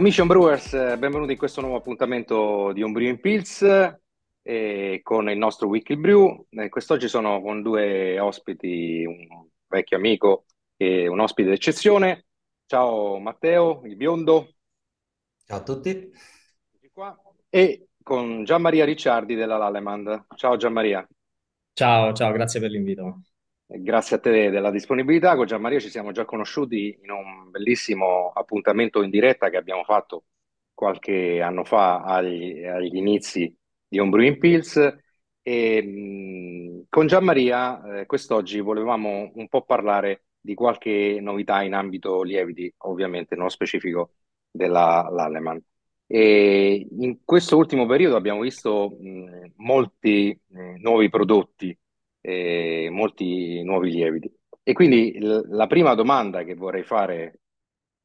Amici Brewers, eh, benvenuti in questo nuovo appuntamento di Ombrio in Pills eh, con il nostro Weekly Brew. Eh, quest'oggi sono con due ospiti, un vecchio amico e un ospite d'eccezione. Ciao Matteo, il biondo. Ciao a tutti. E con Gian Maria Ricciardi della Lalemand. Ciao Gian Maria. Ciao, ciao, grazie per l'invito. Grazie a te della disponibilità. Con Gianmaria ci siamo già conosciuti in un bellissimo appuntamento in diretta che abbiamo fatto qualche anno fa agli, agli inizi di Homebrew Pills. E, mh, con Gianmaria eh, quest'oggi volevamo un po' parlare di qualche novità in ambito lieviti, ovviamente nello specifico dell'Alleman. E in questo ultimo periodo abbiamo visto mh, molti mh, nuovi prodotti eh, molti nuovi lieviti. E quindi la prima domanda che vorrei fare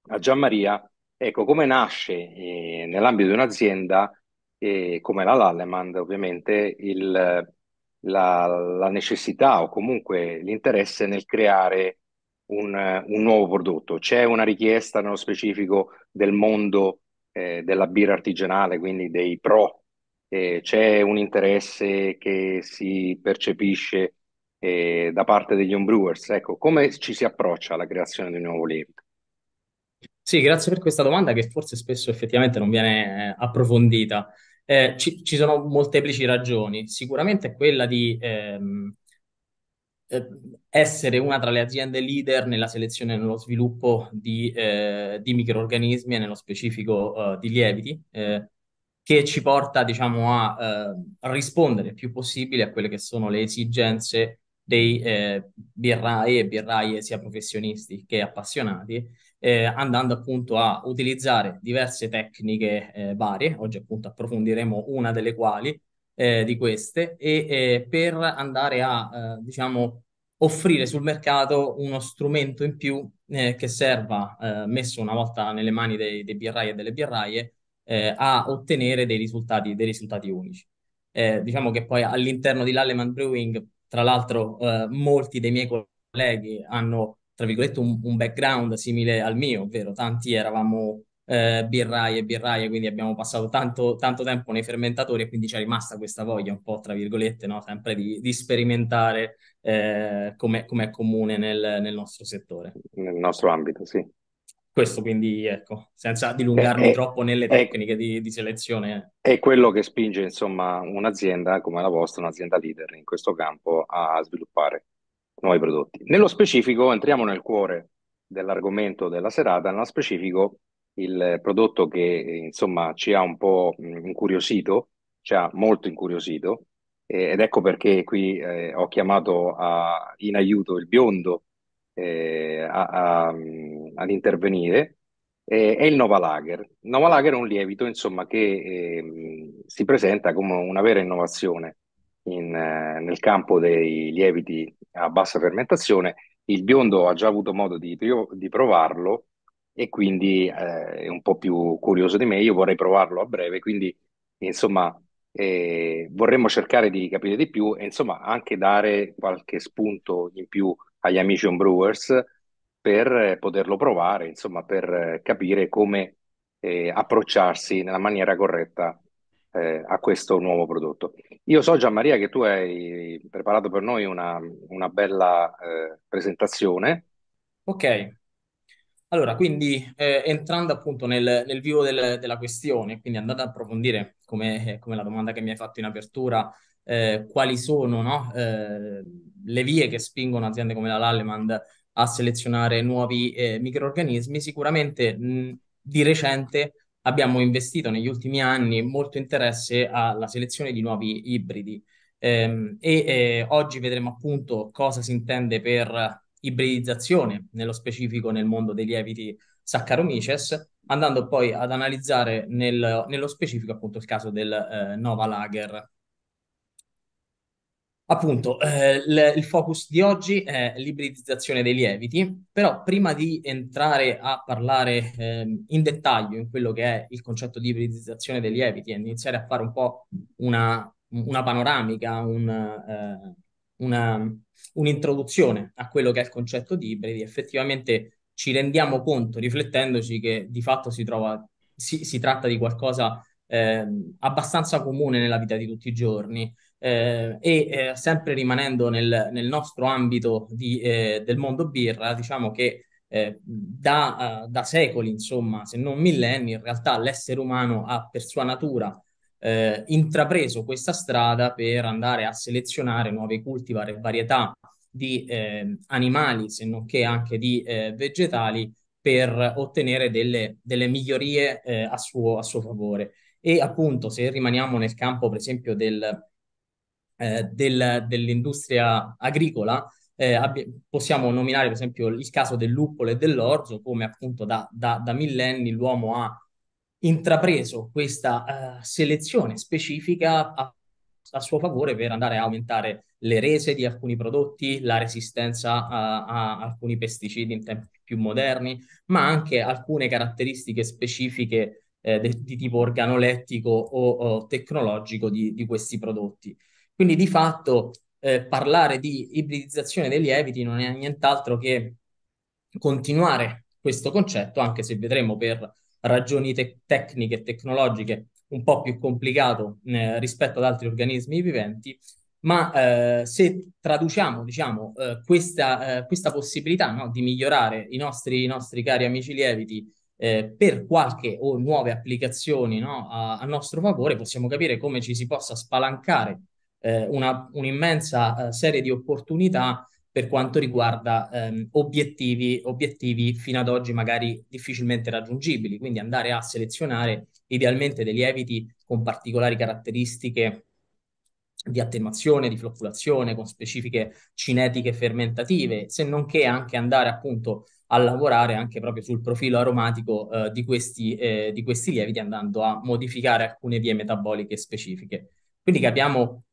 a Gianmaria, ecco, come nasce eh, nell'ambito di un'azienda, eh, come la Lallemand ovviamente, il, la, la, necessità o comunque l'interesse nel creare un, un, nuovo prodotto? C'è una richiesta nello specifico del mondo eh, della birra artigianale, quindi dei pro eh, c'è un interesse che si percepisce eh, da parte degli homebrewers. Ecco, come ci si approccia alla creazione di un nuovo lievito? Sì, grazie per questa domanda che forse spesso effettivamente non viene eh, approfondita. Eh, ci, ci, sono molteplici ragioni. Sicuramente quella di ehm, eh, essere una tra le aziende leader nella selezione e nello sviluppo di, eh, di microorganismi e nello specifico uh, di lieviti. Eh, che ci porta, diciamo, a, eh, a rispondere il più possibile a quelle che sono le esigenze dei eh, birrai e birraie sia professionisti che appassionati, eh, andando appunto a utilizzare diverse tecniche eh, varie, oggi appunto approfondiremo una delle quali eh, di queste, e eh, per andare a, eh, diciamo, offrire sul mercato uno strumento in più che serva, messo una volta nelle mani dei, dei birrai e delle birraie, eh, a ottenere dei risultati, dei risultati unici. Eh, diciamo che poi all'interno di Lalleman Brewing, tra l'altro, eh, molti dei miei colleghi hanno, tra virgolette, un, un background simile al mio, ovvero tanti eravamo eh, birraie e birrai, quindi abbiamo passato tanto, tanto tempo nei fermentatori e quindi c'è rimasta questa voglia un po', tra virgolette, no? sempre di, di sperimentare eh, come è comune nel, nel, nostro settore. Nel nostro ambito, sì. Questo quindi, ecco, senza dilungarmi eh, eh, troppo nelle eh, tecniche di, di, selezione. Eh. È quello che spinge, insomma, un'azienda come la vostra, un'azienda leader in questo campo, a sviluppare nuovi prodotti. Nello specifico, entriamo nel cuore dell'argomento della serata, nello specifico il prodotto che, insomma, ci ha un po' incuriosito, ci ha molto incuriosito, eh, ed ecco perché qui eh, ho chiamato a, in aiuto il biondo, a, a, ad intervenire eh, è il Nova Lager. Il Nova Lager è un lievito insomma, che eh, si presenta come una vera innovazione in, eh, nel campo dei lieviti a bassa fermentazione. Il biondo ha già avuto modo di, di provarlo e quindi eh, è un po' più curioso di me. Io vorrei provarlo a breve, quindi insomma eh, vorremmo cercare di capire di più e insomma anche dare qualche spunto in più agli amici on brewers per eh, poterlo provare, insomma, per eh, capire come eh, approcciarsi nella maniera corretta eh, a questo nuovo prodotto. Io so, Gianmaria, che tu hai preparato per noi una, una bella eh, presentazione. Ok. Allora, quindi eh, entrando appunto nel, nel vivo del, della questione, quindi andando ad approfondire, come, come la domanda che mi hai fatto in apertura, eh, quali sono no? eh, le vie che spingono aziende come la Lallemand a selezionare nuovi eh, microorganismi. Sicuramente mh, di recente abbiamo investito negli ultimi anni molto interesse alla selezione di nuovi ibridi ehm, e eh, oggi vedremo appunto cosa si intende per ibridizzazione, nello specifico nel mondo dei lieviti Saccharomyces, andando poi ad analizzare nel, nello specifico appunto il caso del eh, Nova Lager Appunto, eh, l- il focus di oggi è l'ibridizzazione dei lieviti, però prima di entrare a parlare ehm, in dettaglio in quello che è il concetto di ibridizzazione dei lieviti e iniziare a fare un po' una, una panoramica, un, eh, una, un'introduzione a quello che è il concetto di ibridi, effettivamente ci rendiamo conto, riflettendoci, che di fatto si, trova, si, si tratta di qualcosa eh, abbastanza comune nella vita di tutti i giorni eh, e eh, sempre rimanendo nel, nel, nostro ambito di, eh, del mondo birra, diciamo che eh, da, eh, da, secoli, insomma, se non millenni, in realtà l'essere umano ha per sua natura eh, intrapreso questa strada per andare a selezionare nuove cultivar e varietà di animali, se non che anche di vegetali, per ottenere delle, delle migliorie a suo, a suo favore. E appunto, se rimaniamo nel campo, per esempio, del, eh, del, dell'industria agricola, eh, abbi- possiamo nominare per esempio il caso del luppolo e dell'orzo, come appunto da, da, da millenni l'uomo ha intrapreso questa uh, selezione specifica a, a, suo favore per andare a aumentare le rese di alcuni prodotti, la resistenza a, a alcuni pesticidi in tempi più moderni, ma anche alcune caratteristiche specifiche eh, de- di tipo organolettico o, o tecnologico di, di questi prodotti. Quindi di fatto eh, parlare di ibridizzazione dei lieviti non è nient'altro che continuare questo concetto, anche se vedremo per ragioni te- tecniche e tecnologiche un po' più complicato eh, rispetto ad altri organismi viventi, ma eh, se traduciamo diciamo, eh, questa, eh, questa, possibilità no, di migliorare i nostri, i nostri, cari amici lieviti eh, per qualche o nuove applicazioni no, a, a, nostro favore, possiamo capire come ci si possa spalancare eh, una, un'immensa eh, serie di opportunità per quanto riguarda ehm, obiettivi, obiettivi fino ad oggi magari difficilmente raggiungibili, quindi andare a selezionare idealmente dei lieviti con particolari caratteristiche di attenuazione, di flocculazione, con specifiche cinetiche fermentative, se non che anche andare appunto a lavorare anche proprio sul profilo aromatico eh, di, questi, eh, di questi lieviti andando a modificare alcune vie metaboliche specifiche. Quindi capiamo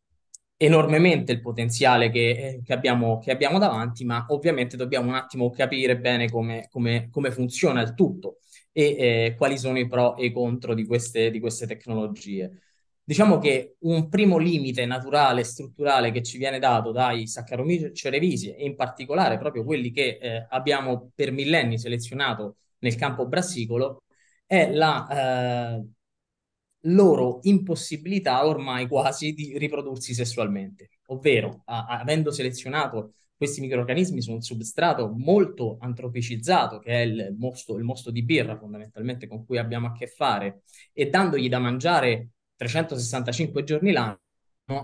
enormemente il potenziale che, eh, che, abbiamo, che, abbiamo, davanti, ma ovviamente dobbiamo un attimo capire bene come, come, come funziona il tutto e eh, quali sono i pro e i contro di queste, di queste tecnologie. Diciamo che un primo limite naturale e strutturale che ci viene dato dai Saccharomyces cerevisi e in particolare proprio quelli che eh, abbiamo per millenni selezionato nel campo brassicolo, è la eh, loro impossibilità ormai quasi di riprodursi sessualmente, ovvero a- avendo selezionato questi microorganismi su un substrato molto antropicizzato, che è il mosto, il mosto di birra fondamentalmente con cui abbiamo a che fare, e dandogli da mangiare 365 giorni l'anno,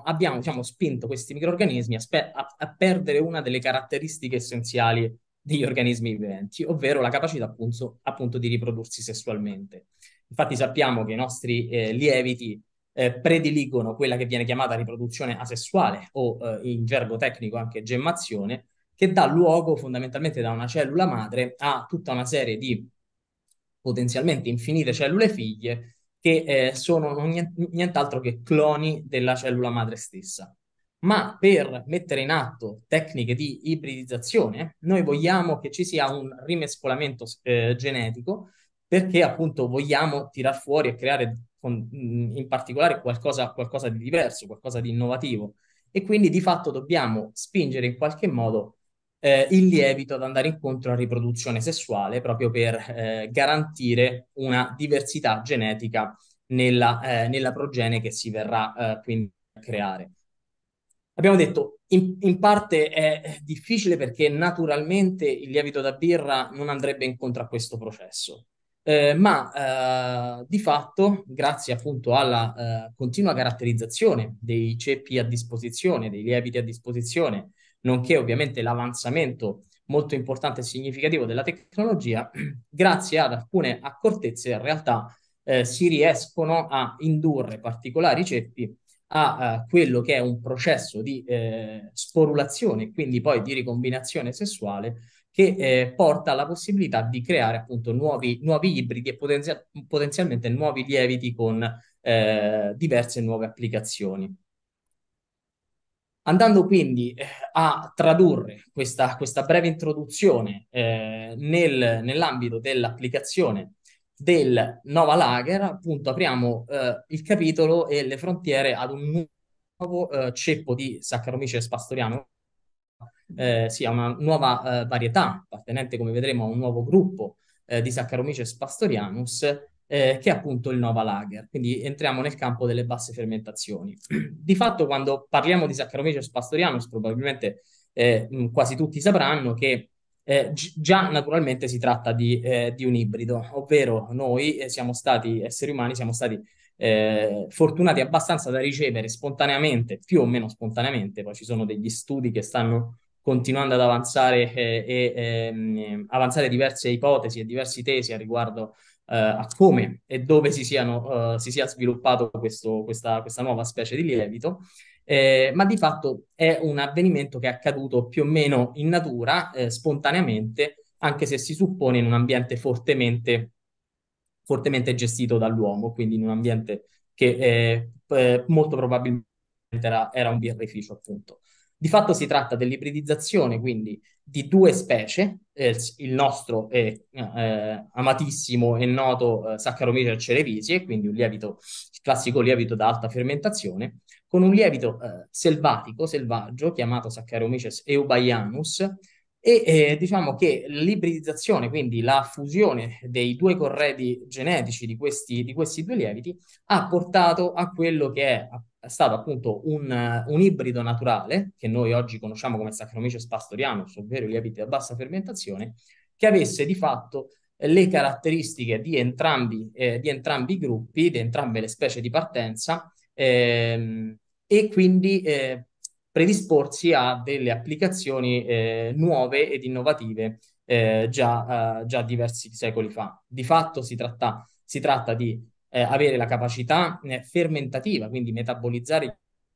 abbiamo diciamo, spinto questi microorganismi a, spe- a-, a perdere una delle caratteristiche essenziali degli organismi viventi, ovvero la capacità appunto, appunto, di riprodursi sessualmente. Infatti sappiamo che i nostri eh, lieviti eh, prediligono quella che viene chiamata riproduzione asessuale o eh, in gergo tecnico anche gemmazione, che dà luogo fondamentalmente da una cellula madre a tutta una serie di potenzialmente infinite cellule figlie che eh, sono nient'altro che cloni della cellula madre stessa ma per mettere in atto tecniche di ibridizzazione, noi vogliamo che ci sia un rimescolamento eh, genetico perché appunto vogliamo tirar fuori e creare con, in particolare qualcosa, qualcosa di diverso, qualcosa di innovativo. E quindi di fatto dobbiamo spingere in qualche modo eh, il lievito ad andare incontro a riproduzione sessuale proprio per eh, garantire una diversità genetica nella, eh, nella progenie che si verrà eh, quindi a creare. Abbiamo detto, in, in, parte è difficile perché naturalmente il lievito da birra non andrebbe incontro a questo processo. Eh, ma eh, di fatto, grazie appunto alla eh, continua caratterizzazione dei ceppi a disposizione, dei lieviti a disposizione, nonché ovviamente l'avanzamento molto importante e significativo della tecnologia, grazie ad alcune accortezze in realtà eh, si riescono a indurre particolari ceppi a eh, quello che è un processo di eh, sporulazione, quindi poi di ricombinazione sessuale, che eh, porta alla possibilità di creare appunto nuovi, nuovi ibridi e potenzia- potenzialmente nuovi lieviti con eh, diverse nuove applicazioni. Andando quindi eh, a tradurre questa, questa breve introduzione eh, nel, nell'ambito dell'applicazione del Nova Lager, appunto apriamo eh, il capitolo e le frontiere ad un nuovo eh, ceppo di Saccharomyces pastoriano eh, sia una nuova eh, varietà, appartenente come vedremo a un nuovo gruppo eh, di Saccharomyces pastorianus, eh, che è appunto il Nova Lager. Quindi entriamo nel campo delle basse fermentazioni. di fatto quando parliamo di Saccharomyces pastorianus, probabilmente eh, quasi tutti sapranno che eh, già naturalmente si tratta di, eh, di un ibrido, ovvero noi eh, siamo stati, esseri umani, siamo stati eh, fortunati abbastanza da ricevere spontaneamente, più o meno spontaneamente, poi ci sono degli studi che stanno continuando ad avanzare eh, e eh, avanzare diverse ipotesi e diverse tesi a riguardo eh, a come e dove si, siano, eh, si sia sviluppato questo, questa, questa, nuova specie di lievito, eh, ma di fatto è un avvenimento che è accaduto più o meno in natura, spontaneamente, anche se si suppone in un ambiente fortemente, fortemente gestito dall'uomo, quindi in un ambiente che molto probabilmente era, era un birrificio, appunto. Di fatto si tratta dell'ibridizzazione, quindi, di due specie, eh, il nostro è eh, amatissimo e noto eh, Saccharomyces cerevisiae, quindi un lievito, il classico lievito da alta fermentazione, con un lievito eh, selvatico, selvaggio, chiamato Saccharomyces eubaianus, e eh, diciamo che l'ibridizzazione, quindi la fusione dei due corredi genetici di questi, di questi due lieviti, ha portato a quello che è appunto stato appunto un, un, ibrido naturale che noi oggi conosciamo come Saccharomyces pastorianus, ovvero i lieviti a bassa fermentazione, che avesse di fatto le caratteristiche di entrambi, eh, di entrambi i gruppi, di entrambe le specie di partenza ehm, e quindi eh, predisporsi a delle applicazioni eh, nuove ed innovative eh, già, eh, già diversi secoli fa. Di fatto si tratta, si tratta di eh, avere la capacità eh, fermentativa, quindi metabolizzare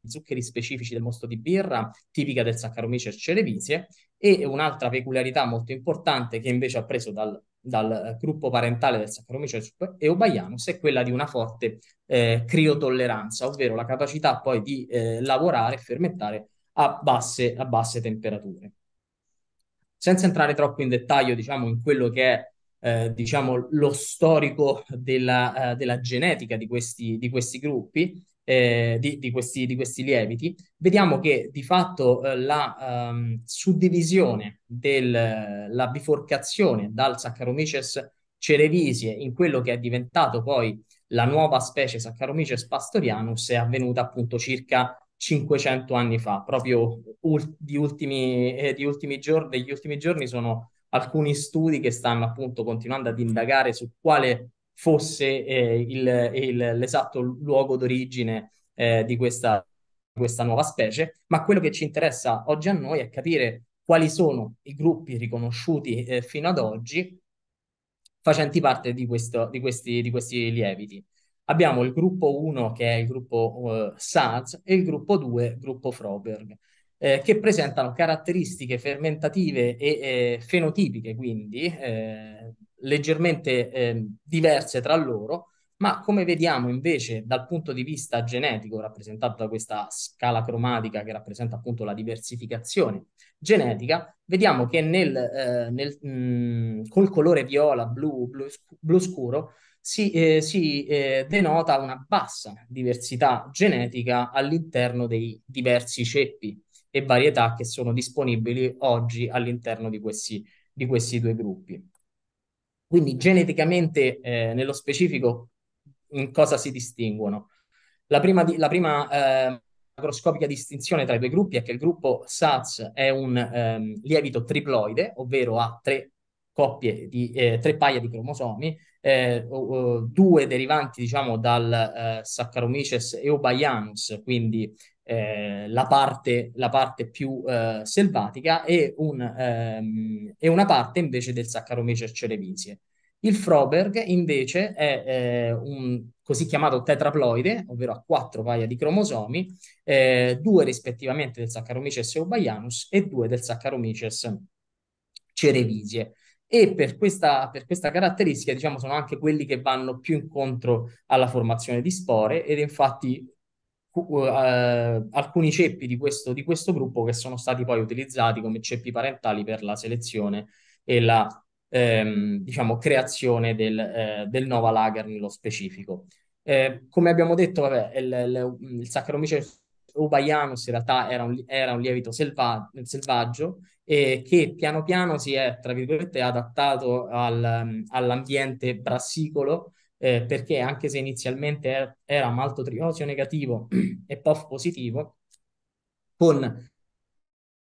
i zuccheri specifici del mosto di birra, tipica del Saccharomyces cerevisiae, e un'altra peculiarità molto importante che invece ha preso dal, dal gruppo parentale del Saccharomyces eubaianus è quella di una forte eh, criotolleranza, ovvero la capacità poi di eh, lavorare e fermentare a basse, a basse temperature. Senza entrare troppo in dettaglio, diciamo, in quello che è eh, diciamo, lo storico della, uh, della genetica di questi, di questi gruppi, eh, di, di, questi, di, questi, lieviti, vediamo che di fatto eh, la um, suddivisione eh, la biforcazione dal Saccharomyces cerevisiae in quello che è diventato poi la nuova specie Saccharomyces pastorianus è avvenuta appunto circa 500 anni fa, proprio ul- di, ultimi, eh, di ultimi giorni, degli ultimi giorni sono alcuni studi che stanno appunto continuando ad indagare su quale fosse eh, il, il, l'esatto luogo d'origine eh, di, questa, questa nuova specie, ma quello che ci interessa oggi a noi è capire quali sono i gruppi riconosciuti eh, fino ad oggi facenti parte di, questo, di, questi, di, questi, lieviti. Abbiamo il gruppo 1 che è il gruppo eh, SARS e il gruppo 2, gruppo Froberg eh, che presentano caratteristiche fermentative e eh, fenotipiche, quindi eh, leggermente ehm, diverse tra loro, ma come vediamo invece dal punto di vista genetico, rappresentato da questa scala cromatica che rappresenta appunto la diversificazione genetica, vediamo che nel, eh, nel, mh, mm, col colore viola, blu, blu, blu scuro, si, eh, si eh, denota una bassa diversità genetica all'interno dei diversi ceppi e varietà che sono disponibili oggi all'interno di questi, di questi due gruppi. Quindi geneticamente, eh, nello specifico, in cosa si distinguono? La prima, di, la prima eh, macroscopica distinzione tra i due gruppi è che il gruppo SATS è un ehm, lievito triploide, ovvero ha tre coppie di eh, tre paia di cromosomi, eh, o, o, due derivanti diciamo dal eh, Saccharomyces eubayanus, quindi eh, la, parte, la, parte, più eh, selvatica e, un, ehm, e, una parte invece del Saccharomyces cerevisiae. Il Froberg invece è eh, un così chiamato tetraploide, ovvero ha quattro paia di cromosomi, eh, due rispettivamente del Saccharomyces eubaianus e due del Saccharomyces cerevisiae e per questa, per questa, caratteristica diciamo sono anche quelli che vanno più incontro alla formazione di spore ed infatti Uh, alcuni ceppi di questo, di questo, gruppo che sono stati poi utilizzati come ceppi parentali per la selezione e la ehm, diciamo, creazione del, eh, del, Nova Lager nello specifico. Eh, come abbiamo detto, vabbè, il, il, il Saccharomyces ubaianus in realtà era un, era un lievito selva, selvaggio eh, che piano piano si è, tra virgolette, adattato al, all'ambiente brassicolo eh, perché anche se inizialmente er-, era maltotriosio negativo e POF positivo, con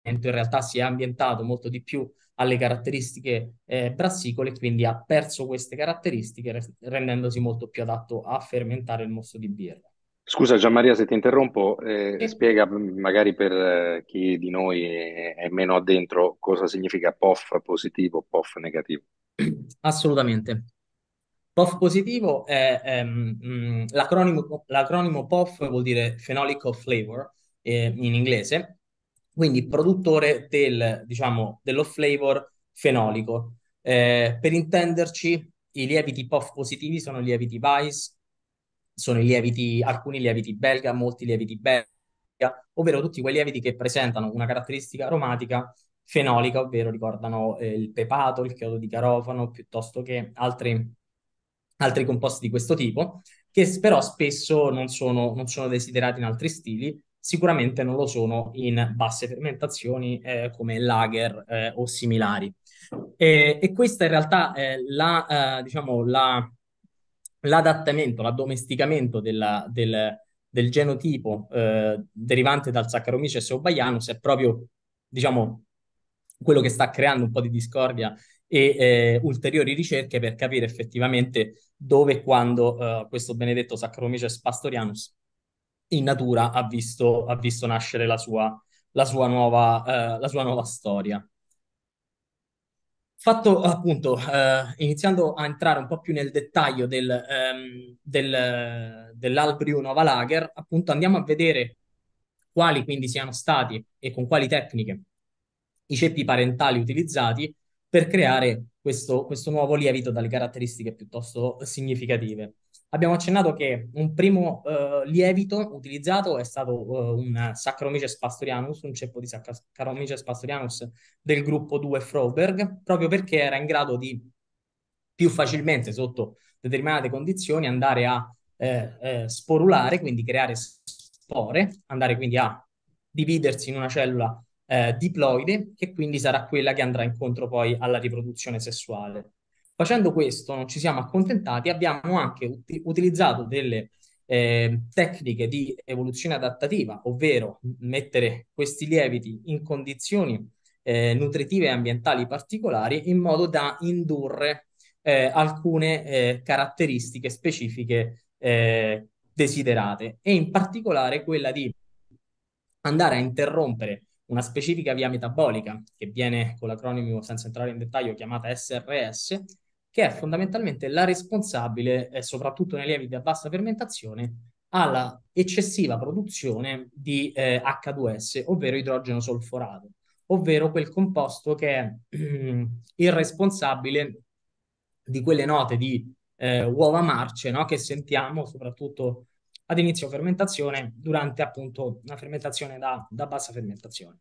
in realtà si è ambientato molto di più alle caratteristiche eh, brassicole, quindi ha perso queste caratteristiche re- rendendosi molto più adatto a fermentare il mosto di birra. Scusa Gianmaria se ti interrompo, eh, eh. spiega mm, magari per eh, chi di noi è, è meno addentro cosa significa POF positivo, POF negativo. Assolutamente. POF positivo è ehm, mm, l'acronimo, l'acronimo POF vuol dire Phenolic of Flavor eh, in inglese, quindi produttore del, diciamo, dello flavor fenolico. Eh, per intenderci, i lieviti POF positivi sono i lieviti Vice, sono i lieviti, alcuni lieviti belga, molti lieviti belga, ovvero tutti quei lieviti che presentano una caratteristica aromatica fenolica, ovvero ricordano eh, il pepato, il chiodo di carofano, piuttosto che altri altri composti di questo tipo, che però spesso non sono, non sono desiderati in altri stili, sicuramente non lo sono in basse fermentazioni eh, come lager eh, o similari. E, e, questa in realtà è la, eh, diciamo, la, l'adattamento, l'addomesticamento della, del, del, genotipo eh, derivante dal Saccharomyces o Baianus è proprio, diciamo, quello che sta creando un po' di discordia e eh, ulteriori ricerche per capire effettivamente dove e quando eh, questo benedetto Saccharomyces pastorianus in natura ha visto, ha visto nascere la sua, la sua, nuova, eh, la sua nuova storia. Fatto appunto, eh, iniziando a entrare un po' più nel dettaglio del, ehm, del, dell'Albriu Nova Lager, appunto andiamo a vedere quali quindi siano stati e con quali tecniche i ceppi parentali utilizzati per creare questo, questo nuovo lievito dalle caratteristiche piuttosto significative. Abbiamo accennato che un primo eh, lievito utilizzato è stato eh, un Saccharomyces pastorianus, un ceppo di Saccharomyces pastorianus del gruppo 2 Froberg, proprio perché era in grado di più facilmente, sotto determinate condizioni, andare a eh, eh sporulare, quindi creare spore, andare quindi a dividersi in una cellula eh, diploide, che quindi sarà quella che andrà incontro poi alla riproduzione sessuale. Facendo questo non ci siamo accontentati, abbiamo anche ut- utilizzato delle eh, tecniche di evoluzione adattativa, ovvero mettere questi lieviti in condizioni eh, nutritive e ambientali particolari in modo da indurre eh, alcune eh, caratteristiche specifiche eh, desiderate e in particolare quella di andare a interrompere una specifica via metabolica, che viene con l'acronimo, senza entrare in dettaglio, chiamata SRS, che è fondamentalmente la responsabile, eh, soprattutto nei lieviti a bassa fermentazione, alla eccessiva produzione di eh, H2S, ovvero idrogeno solforato, ovvero quel composto che è il responsabile di quelle note di eh, uova marce no? che sentiamo soprattutto ad inizio fermentazione durante appunto una fermentazione da, da bassa fermentazione.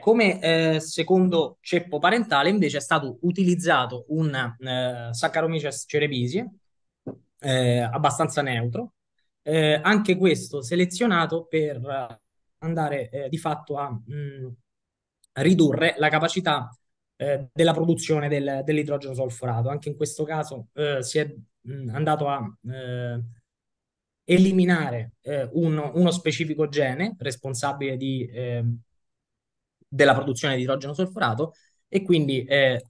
Come eh, secondo ceppo parentale invece è stato utilizzato un eh, Saccharomyces cerevisiae eh, abbastanza neutro, eh, anche questo selezionato per andare eh, di fatto a mh, mm, ridurre la capacità eh, della produzione del, dell'idrogeno solforato. Anche in questo caso si è mh, mm, andato a eliminare eh, uno, uno, specifico gene responsabile di, eh, della produzione di idrogeno solforato e quindi eh,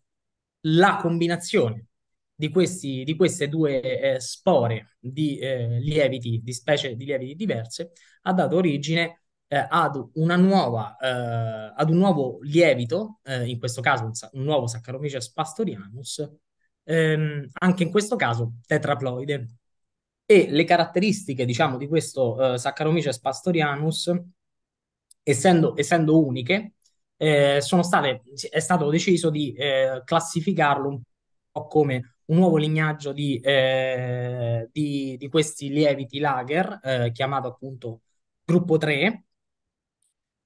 la combinazione di, questi, di queste due eh, spore di eh, lieviti, di specie di lieviti diverse, ha dato origine eh, ad, nuova, ad, un nuovo lievito, in questo caso un, un nuovo Saccharomyces pastorianus, ehm, anche in questo caso tetraploide e le caratteristiche, diciamo, di questo eh, Saccharomyces pastorianus, essendo, essendo uniche, eh, sono state, è stato deciso di eh, classificarlo un po' come un nuovo lignaggio di, eh, di, di questi lieviti lager, eh, chiamato appunto gruppo 3,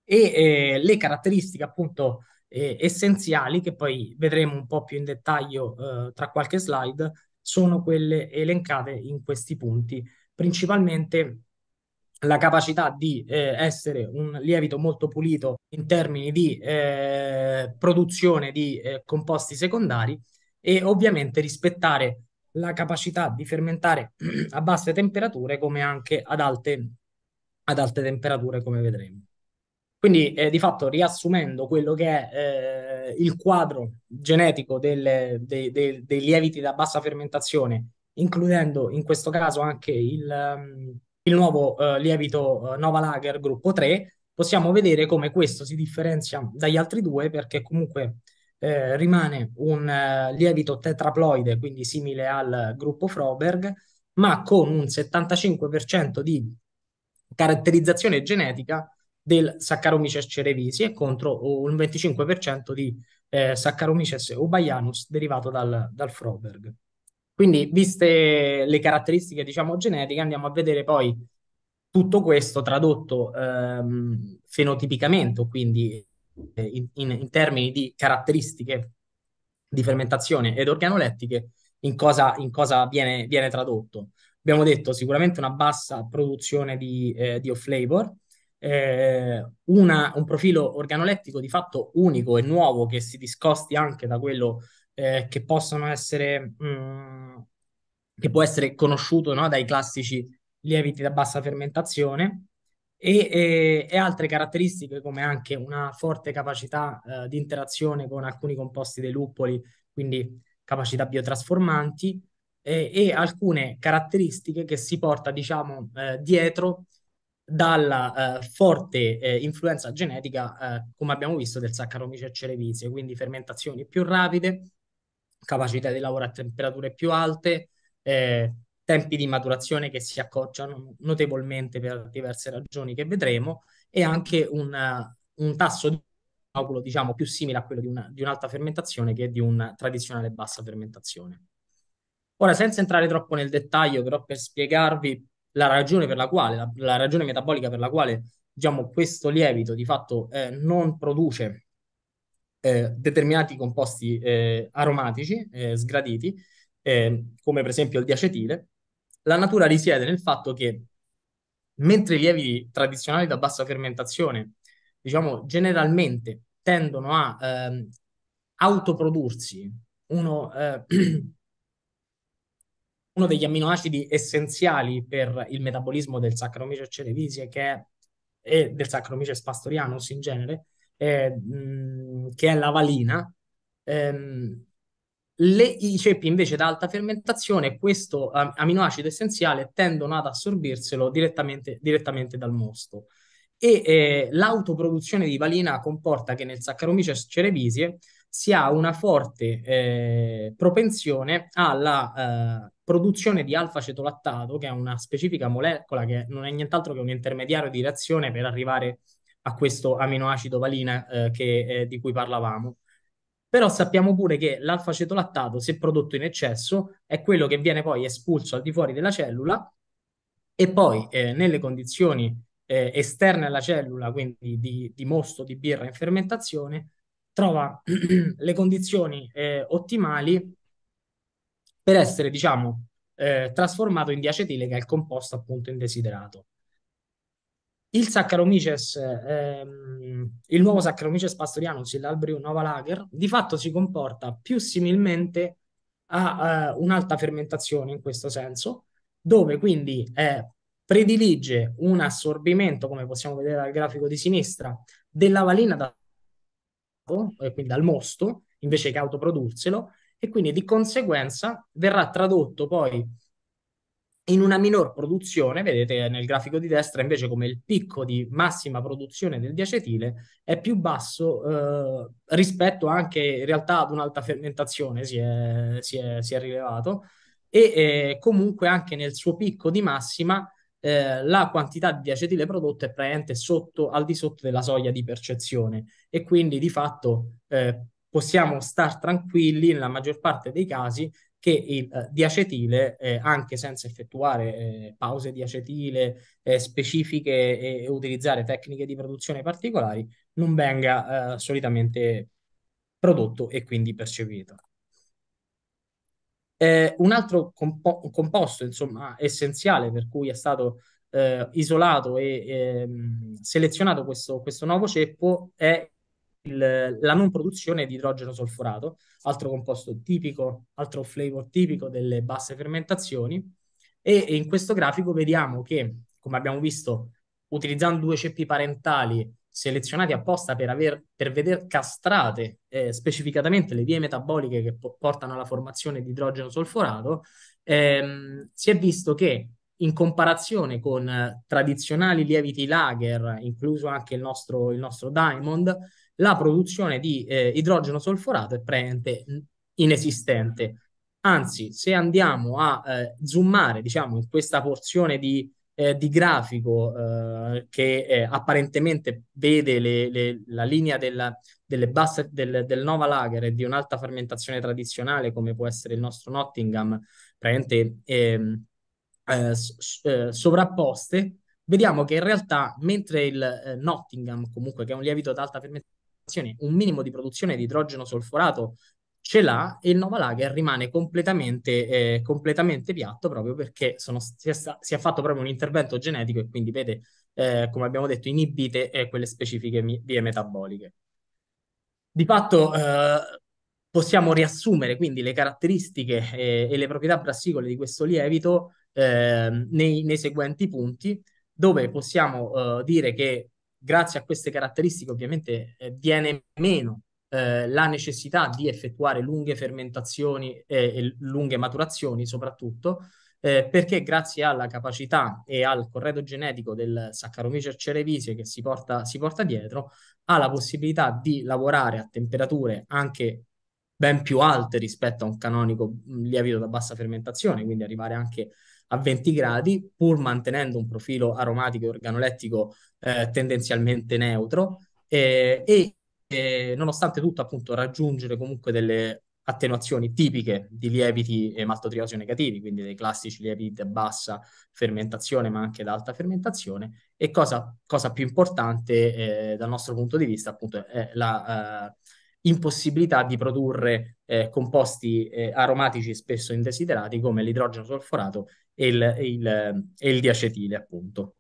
e eh, le caratteristiche appunto eh, essenziali, che poi vedremo un po' più in dettaglio tra qualche slide, sono quelle elencate in questi punti, principalmente la capacità di eh, essere un lievito molto pulito in termini di eh, produzione di eh, composti secondari e ovviamente rispettare la capacità di fermentare a basse temperature come anche ad alte, ad alte temperature come vedremo. Quindi eh, di fatto riassumendo quello che è eh, il quadro genetico delle, de, de, dei lieviti da bassa fermentazione, includendo in questo caso anche il, um, il nuovo uh, lievito uh, Nova Lager gruppo 3, possiamo vedere come questo si differenzia dagli altri due perché comunque eh, rimane un uh, lievito tetraploide, quindi simile al gruppo Froberg, ma con un 75% di caratterizzazione genetica del Saccharomyces cerevisi e contro un 25% di eh, Saccharomyces ubaianus derivato dal, dal Froberg. Quindi, viste le caratteristiche, diciamo, genetiche, andiamo a vedere poi tutto questo tradotto ehm, fenotipicamente, quindi eh, in, in, termini di caratteristiche di fermentazione ed organolettiche, in cosa, in cosa viene, viene, tradotto. Abbiamo detto sicuramente una bassa produzione di, eh, di off-flavor, eh, una, un profilo organolettico di fatto unico e nuovo che si discosti anche da quello eh, che possono essere mh, mm, che può essere conosciuto no, dai classici lieviti da bassa fermentazione e, e, e altre caratteristiche come anche una forte capacità eh, di interazione con alcuni composti dei luppoli, quindi capacità biotrasformanti e, e alcune caratteristiche che si porta diciamo eh, dietro dalla eh, forte eh, influenza genetica, eh, come abbiamo visto, del Saccharomyces cerevisiae, quindi fermentazioni più rapide, capacità di lavoro a temperature più alte, eh, tempi di maturazione che si accorciano notevolmente per diverse ragioni che vedremo e anche una, eh, un tasso di inoculo diciamo, più simile a quello di, una, di un'alta fermentazione che di una tradizionale bassa fermentazione. Ora, senza entrare troppo nel dettaglio, però per spiegarvi la ragione per la quale, la, la ragione metabolica per la quale, diciamo, questo lievito di fatto eh, non produce eh, determinati composti eh, aromatici eh, sgraditi, eh, come per esempio il diacetile, la natura risiede nel fatto che mentre i lieviti tradizionali da bassa fermentazione, diciamo, generalmente tendono a ehm, autoprodursi uno, eh, uno degli amminoacidi essenziali per il metabolismo del Saccharomyces cerevisiae che è, e del Saccharomyces pastorianus in genere, eh, mh, mm, che è la valina. Ehm, le, I ceppi invece ad alta fermentazione, questo am- aminoacido essenziale, tendono ad assorbirselo direttamente, direttamente dal mosto. E eh, l'autoproduzione di valina comporta che nel Saccharomyces cerevisiae si ha una forte eh, propensione alla eh, produzione di alfa-cetolattato, che è una specifica molecola che non è nient'altro che un intermediario di reazione per arrivare a questo aminoacido valina eh, che, eh, di cui parlavamo. Però sappiamo pure che l'alfa-cetolattato, se prodotto in eccesso, è quello che viene poi espulso al di fuori della cellula e poi eh, nelle condizioni eh, esterne alla cellula, quindi di, di mosto, di birra in fermentazione, trova le condizioni eh, ottimali per essere, diciamo, eh, trasformato in diacetile, che è il composto appunto indesiderato. Il Saccharomyces, ehm, il nuovo Saccharomyces pastorianus, l'albrio nova lager, di fatto si comporta più similmente a, a eh, un'alta fermentazione in questo senso, dove quindi eh, predilige un assorbimento, come possiamo vedere dal grafico di sinistra, della valina da e eh, quindi dal mosto, invece che autoprodurselo, e quindi di conseguenza verrà tradotto poi in una minor produzione, vedete nel grafico di destra invece come il picco di massima produzione del diacetile è più basso eh, rispetto anche in realtà ad un'alta fermentazione, si è, si è, si è rilevato, e eh, comunque anche nel suo picco di massima eh, la quantità di acetile prodotto è praticamente sotto, al di sotto della soglia di percezione e quindi di fatto eh, possiamo stare tranquilli nella maggior parte dei casi che il eh, diacetile, eh, anche senza effettuare eh, pause di acetile eh, specifiche e, e, utilizzare tecniche di produzione particolari, non venga eh, solitamente prodotto e quindi percepito. Eh, un altro compo- un composto insomma, essenziale per cui è stato eh, isolato e ehm, selezionato questo, questo, nuovo ceppo è il, la non produzione di idrogeno solforato, altro composto tipico, altro flavor tipico delle basse fermentazioni. E, e in questo grafico vediamo che, come abbiamo visto, utilizzando due ceppi parentali selezionati apposta per, aver, per vedere castrate eh, specificatamente le vie metaboliche che po- portano alla formazione di idrogeno solforato, ehm, si è visto che in comparazione con eh, tradizionali lieviti lager, incluso anche il nostro, il nostro Diamond, la produzione di eh, idrogeno solforato è praticamente inesistente. Anzi, se andiamo a eh, zoomare, diciamo, in questa porzione di eh, di grafico eh, che eh, apparentemente vede le, le, la linea della, delle basse, del, del, Nova Lager e di un'alta fermentazione tradizionale come può essere il nostro Nottingham, praticamente ehm, eh, eh, sovrapposte, vediamo che in realtà mentre il eh, Nottingham comunque che è un lievito ad alta fermentazione un minimo di produzione di idrogeno solforato ce l'ha e il Nova Lager rimane completamente, eh, completamente piatto proprio perché sono, si, è si, è fatto proprio un intervento genetico e quindi vede, eh, come abbiamo detto, inibite eh, quelle specifiche vie metaboliche. Di fatto eh, possiamo riassumere quindi le caratteristiche eh, e le proprietà brassicole di questo lievito ehm, nei, nei, seguenti punti, dove possiamo eh, dire che grazie a queste caratteristiche ovviamente viene meno eh, la necessità di effettuare lunghe fermentazioni e, e lunghe maturazioni soprattutto, eh, perché grazie alla capacità e al corredo genetico del Saccharomyces cerevisiae che si porta, si porta dietro, ha la possibilità di lavorare a temperature anche ben più alte rispetto a un canonico mm, lievito da bassa fermentazione, quindi arrivare anche a 20 gradi, pur mantenendo un profilo aromatico e organolettico eh, tendenzialmente neutro, eh, e e nonostante tutto appunto raggiungere comunque delle attenuazioni tipiche di lieviti e maltotriosio negativi, quindi dei classici lieviti a bassa fermentazione ma anche ad alta fermentazione e cosa, cosa più importante eh, dal nostro punto di vista appunto è la eh, impossibilità di produrre eh, composti eh, aromatici spesso indesiderati come l'idrogeno solforato e il, il, eh, e il diacetile appunto.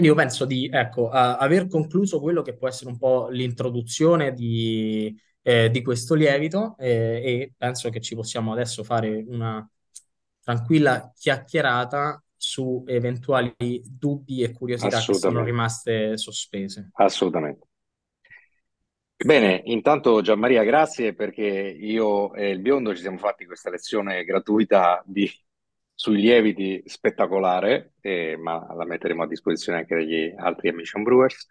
Quindi io penso di ecco, uh, aver concluso quello che può essere un po' l'introduzione di, eh, di questo lievito eh, e penso che ci possiamo adesso fare una tranquilla chiacchierata su eventuali dubbi e curiosità che sono rimaste sospese. Assolutamente. Bene, intanto Gianmaria, grazie perché io e il biondo ci siamo fatti questa lezione gratuita di sui lieviti spettacolare, eh, ma la metteremo a disposizione anche degli altri Emission Brewers.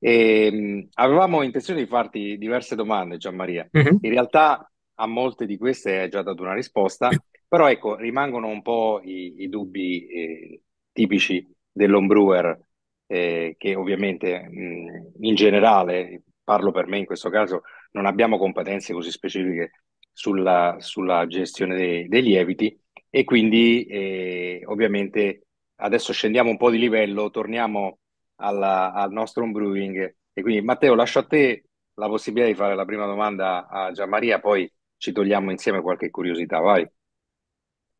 E, ehm, avevamo intenzione di farti diverse domande, Gianmaria. Mm-hmm. In realtà a molte di queste hai già dato una risposta, però ecco, rimangono un po' i, i dubbi eh, tipici dell'homebrewer, eh, che ovviamente mh, mm, in generale, parlo per me in questo caso, non abbiamo competenze così specifiche sulla, sulla gestione dei, dei lieviti e quindi eh, ovviamente adesso scendiamo un po' di livello, torniamo alla, al nostro home brewing e quindi Matteo lascio a te la possibilità di fare la prima domanda a Gianmaria, poi ci togliamo insieme qualche curiosità, vai.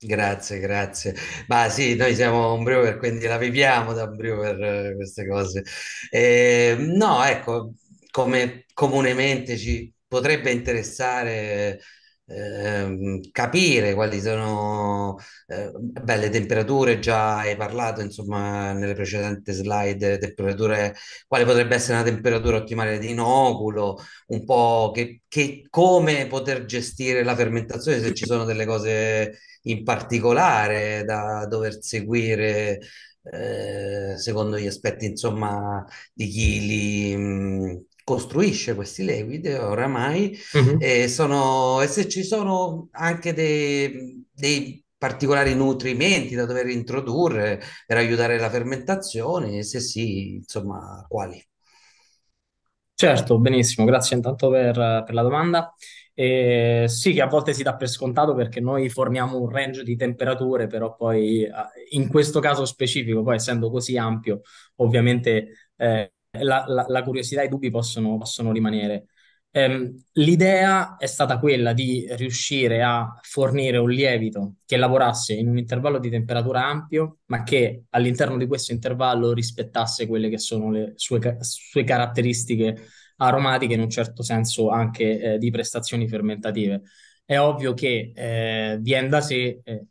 Grazie, grazie. Ma sì, noi siamo un brewer, quindi la viviamo da brewer eh, queste cose. Eh, no, ecco, come comunemente ci potrebbe interessare eh, capire quali sono eh, beh, le temperature, già hai parlato insomma nelle precedenti slide, temperature, quale potrebbe essere una temperatura ottimale di inoculo, un po' che, che come poter gestire la fermentazione, se ci sono delle cose in particolare da dover seguire eh, secondo gli aspetti insomma di chi li, costruisce questi liquidi oramai uh-huh. e, sono, e se ci sono anche dei, dei particolari nutrimenti da dover introdurre per aiutare la fermentazione e se sì, insomma, quali? Certo, benissimo, grazie intanto per, per la domanda. Eh, sì, che a volte si dà per scontato perché noi forniamo un range di temperature, però poi ah, in questo caso specifico, poi essendo così ampio, ovviamente eh, la, la, la curiosità e i dubbi possono, possono rimanere. Ehm, l'idea è stata quella di riuscire a fornire un lievito che lavorasse in un intervallo di temperatura ampio, ma che all'interno di questo intervallo rispettasse quelle che sono le sue, sue caratteristiche aromatiche, in un certo senso anche eh, di prestazioni fermentative. È ovvio che eh, viene da sé eh,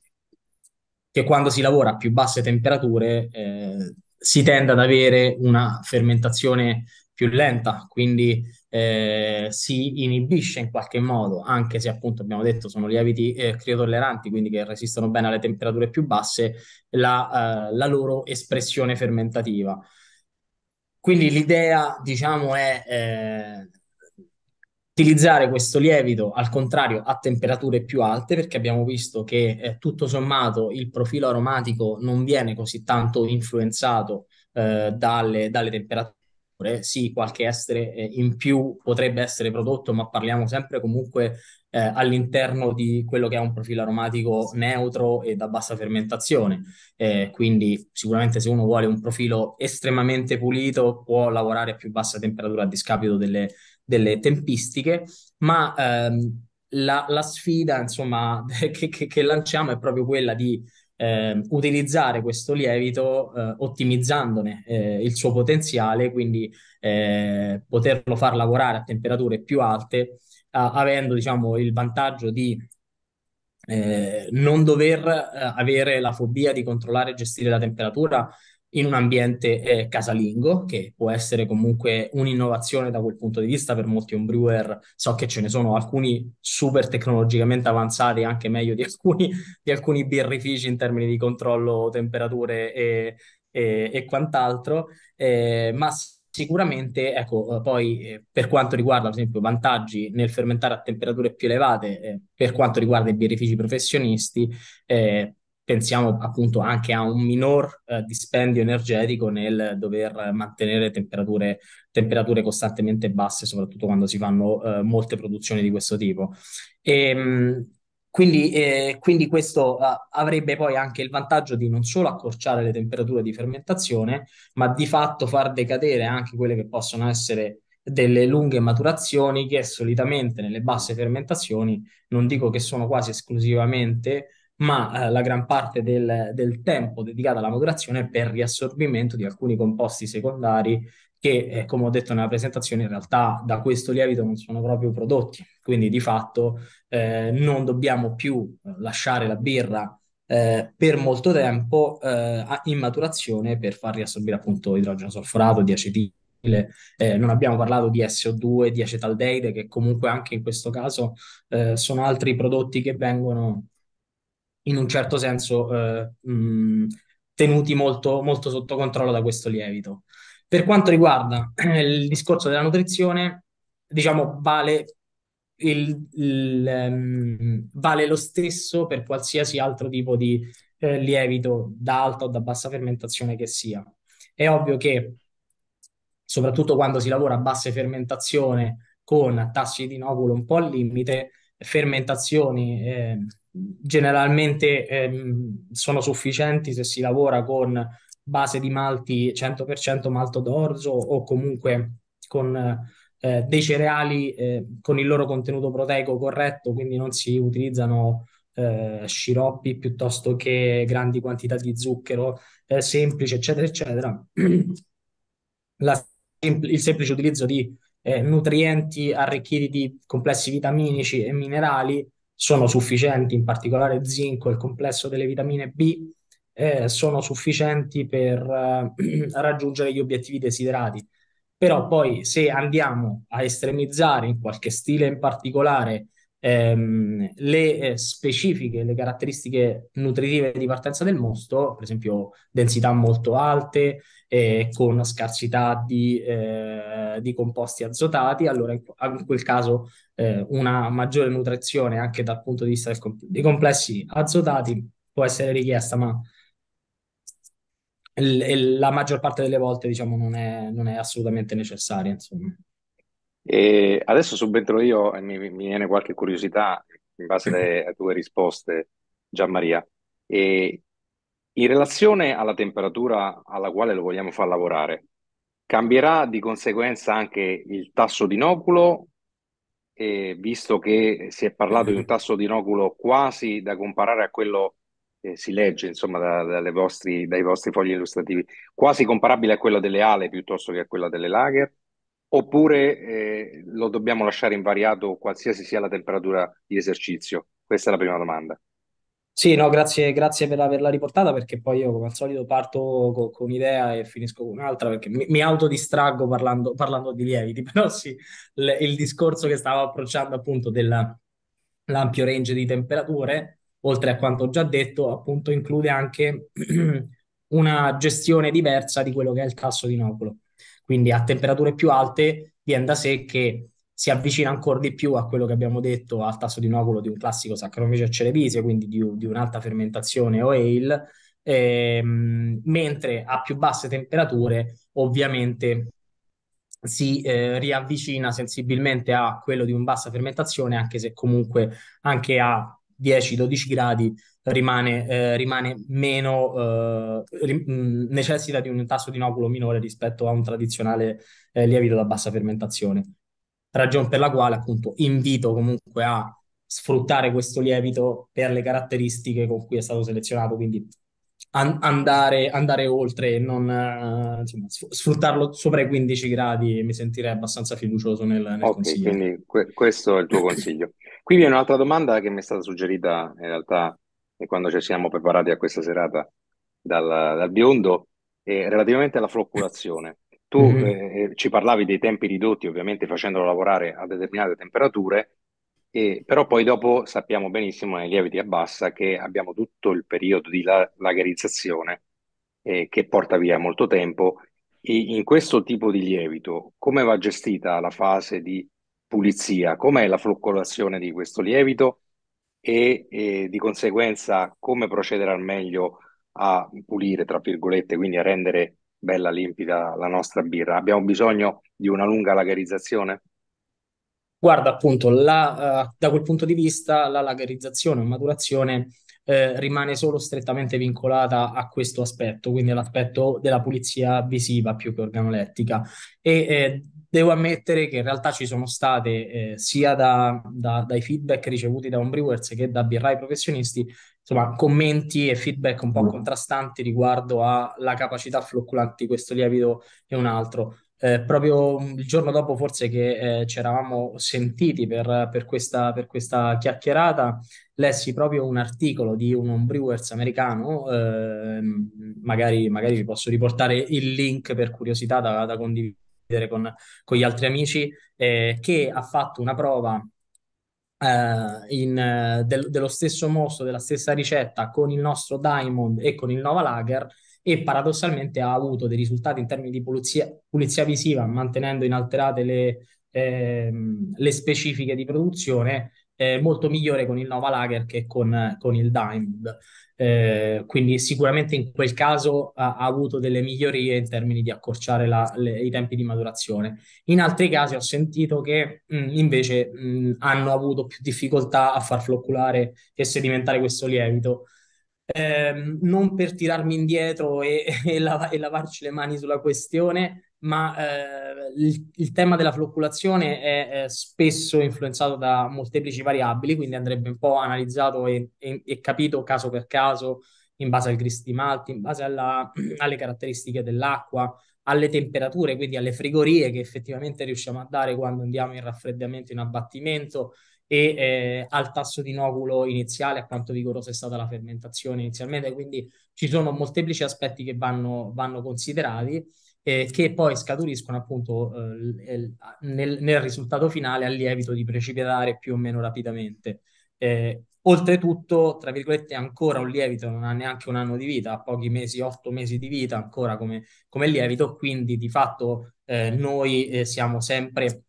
che quando si lavora a più basse temperature eh, si tende ad avere una fermentazione più lenta, quindi eh, si inibisce in qualche modo, anche se appunto abbiamo detto sono lieviti eh, criotolleranti, quindi che resistono bene alle temperature più basse, la, eh, la loro espressione fermentativa. Quindi l'idea, diciamo, è eh, utilizzare questo lievito al contrario a temperature più alte perché abbiamo visto che eh, tutto sommato il profilo aromatico non viene così tanto influenzato eh, dalle, dalle, temperature. Sì, qualche estere eh, in più potrebbe essere prodotto, ma parliamo sempre comunque eh, all'interno di quello che è un profilo aromatico neutro e da bassa fermentazione. Eh, quindi sicuramente se uno vuole un profilo estremamente pulito può lavorare a più bassa temperatura a discapito delle delle tempistiche, ma ehm, la, la, sfida insomma, che, che, che, lanciamo è proprio quella di eh, utilizzare questo lievito eh, ottimizzandone eh, il suo potenziale, quindi eh, poterlo far lavorare a temperature più alte, avendo diciamo, il vantaggio di eh, non dover eh, avere la fobia di controllare e gestire la temperatura in un ambiente eh, casalingo, che può essere comunque un'innovazione da quel punto di vista per molti home brewer. So che ce ne sono alcuni super tecnologicamente avanzati, anche meglio di alcuni, di alcuni birrifici in termini di controllo temperature e, e, e quant'altro, eh, ma sicuramente, ecco, eh, poi eh, per quanto riguarda, ad esempio, vantaggi nel fermentare a temperature più elevate, eh, per quanto riguarda i birrifici professionisti, eh, pensiamo appunto anche a un minor eh, dispendio energetico nel dover mantenere temperature, temperature costantemente basse, soprattutto quando si fanno eh, molte produzioni di questo tipo. E, ehm, quindi, eh, quindi, questo uh, avrebbe poi anche il vantaggio di non solo accorciare le temperature di fermentazione, ma di fatto far decadere anche quelle che possono essere delle lunghe maturazioni che solitamente nelle basse fermentazioni, non dico che sono quasi esclusivamente ma eh, la gran parte del, del tempo dedicato alla maturazione è per riassorbimento di alcuni composti secondari che, eh, come ho detto nella presentazione, in realtà da questo lievito non sono proprio prodotti. Quindi di fatto eh, non dobbiamo più eh, lasciare la birra eh, per molto tempo eh, in maturazione per far riassorbire appunto idrogeno solforato, diacetile. Eh, non abbiamo parlato di SO2, di acetaldeide, che comunque anche in questo caso sono altri prodotti che vengono in un certo senso eh, mh, tenuti molto, molto sotto controllo da questo lievito. Per quanto riguarda eh, il discorso della nutrizione, diciamo, vale il, il, um, vale lo stesso per qualsiasi altro tipo di eh, lievito da alta o da bassa fermentazione che sia. È ovvio che, soprattutto quando si lavora a basse fermentazioni con tassi di inoculo un po' al limite, fermentazioni eh, generalmente ehm, sono sufficienti se si lavora con base di malti 100% malto d'orzo o comunque con eh, dei cereali eh, con il loro contenuto proteico corretto, quindi non si utilizzano eh, sciroppi piuttosto che grandi quantità di zucchero eh, semplice, eccetera, eccetera. La, il semplice utilizzo di eh, nutrienti arricchiti di complessi vitaminici e minerali sono sufficienti, in particolare zinco e il complesso delle vitamine B, eh, sono sufficienti per eh, raggiungere gli obiettivi desiderati. Però poi se andiamo a estremizzare in qualche stile in particolare ehm, le eh, specifiche, le caratteristiche nutritive di partenza del mosto, per esempio densità molto alte, eh, con scarsità di, eh, di, composti azotati, allora in, quel caso eh, una maggiore nutrizione anche dal punto di vista del, dei complessi azotati può essere richiesta, ma l- la maggior parte delle volte diciamo, non, è, non è assolutamente necessaria. Insomma. E adesso subentro io e mi, mi viene qualche curiosità in base alle, alle tue risposte, Gianmaria. E in relazione alla temperatura alla quale lo vogliamo far lavorare, cambierà di conseguenza anche il tasso di inoculo, eh, visto che si è parlato di un tasso di inoculo quasi da comparare a quello che si legge insomma da, vostri, dai vostri fogli illustrativi, quasi comparabile a quello delle ale piuttosto che a quello delle lager oppure eh, lo dobbiamo lasciare invariato qualsiasi sia la temperatura di esercizio? Questa è la prima domanda. Sì, no, grazie, grazie per averla riportata perché poi io come al solito parto co- con un'idea e finisco con un'altra perché mi, mi autodistraggo parlando, parlando, di lieviti, però sì, l- il discorso che stavo approcciando appunto dell'ampio range di temperature, oltre a quanto ho già detto, appunto include anche una gestione diversa di quello che è il tasso di innoculo. Quindi a temperature più alte viene da sé che si avvicina ancora di più a quello che abbiamo detto al tasso di inoculo di un classico Saccharomyces cerevisiae, quindi di, di, un'alta fermentazione o ale, ehm, mentre a più basse temperature ovviamente si eh, riavvicina sensibilmente a quello di un bassa fermentazione, anche se comunque anche a 10-12 gradi rimane, eh, rimane meno, eh, ri- mm, necessita di un tasso di inoculo minore rispetto a un tradizionale eh, lievito da bassa fermentazione. Ragione per la quale appunto invito comunque a sfruttare questo lievito per le caratteristiche con cui è stato selezionato, quindi an- andare, andare, oltre e non eh, insomma, sfruttarlo sopra i 15 gradi mi sentirei abbastanza fiducioso nel, nel okay, consiglio. Quindi que- questo è il tuo consiglio. Qui viene un'altra domanda che mi è stata suggerita in realtà e quando ci siamo preparati a questa serata dal, dal biondo, eh, relativamente alla flocculazione. Tu mm-hmm. eh, ci parlavi dei tempi ridotti, ovviamente facendolo lavorare a determinate temperature, eh, però poi dopo sappiamo benissimo nei lieviti a bassa che abbiamo tutto il periodo di la- lagerizzazione eh, che porta via molto tempo. E in questo tipo di lievito, come va gestita la fase di pulizia? Com'è la flocculazione di questo lievito? e, e di conseguenza come procedere al meglio a pulire, tra virgolette, quindi a rendere bella limpida la nostra birra. Abbiamo bisogno di una lunga lagerizzazione? Guarda, appunto, la, uh, da quel punto di vista la lagerizzazione o maturazione eh, rimane solo strettamente vincolata a questo aspetto, quindi all'aspetto della pulizia visiva più che organolettica. E eh, Devo ammettere che in realtà ci sono state, eh, sia da, da, dai feedback ricevuti da homebrewers che da birrai professionisti, insomma, commenti e feedback un po' mm. contrastanti riguardo alla capacità flocculante di questo lievito e un altro. Eh, proprio mm, il giorno dopo forse che eh, ci eravamo sentiti per, per, questa, per, questa, chiacchierata, lessi proprio un articolo di un homebrewers americano, eh, magari, magari vi posso riportare il link per curiosità da, da condividere condividere con, con gli altri amici, eh, che ha fatto una prova Uh, in, uh, dello stesso mosto, della stessa ricetta con il nostro Diamond e con il Nova Lager e paradossalmente ha avuto dei risultati in termini di pulizia, pulizia visiva mantenendo inalterate le, ehm, le specifiche di produzione eh, molto migliore con il Nova Lager che con, con il Diamond. Eh, quindi sicuramente in quel caso ha, ha, avuto delle migliorie in termini di accorciare la, le, i tempi di maturazione. In altri casi ho sentito che mh, mm, invece mh, mm, hanno avuto più difficoltà a far flocculare e sedimentare questo lievito. Eh, non per tirarmi indietro e, e, la, e, lavarci le mani sulla questione, ma eh, il, il, tema della flocculazione è, è, spesso influenzato da molteplici variabili, quindi andrebbe un po' analizzato e, e, e capito caso per caso in base al grist di malti, in base alla, alle caratteristiche dell'acqua, alle temperature, quindi alle frigorie che effettivamente riusciamo a dare quando andiamo in raffreddamento, in abbattimento e eh, al tasso di inoculo iniziale, a quanto vigorosa è stata la fermentazione inizialmente. Quindi ci sono molteplici aspetti che vanno, vanno considerati eh, che poi scaturiscono appunto eh, eh, nel, nel, risultato finale al lievito di precipitare più o meno rapidamente. Eh, oltretutto, tra virgolette, ancora un lievito non ha neanche un anno di vita, ha pochi mesi, otto mesi di vita ancora come, come lievito, quindi di fatto eh, noi eh, siamo sempre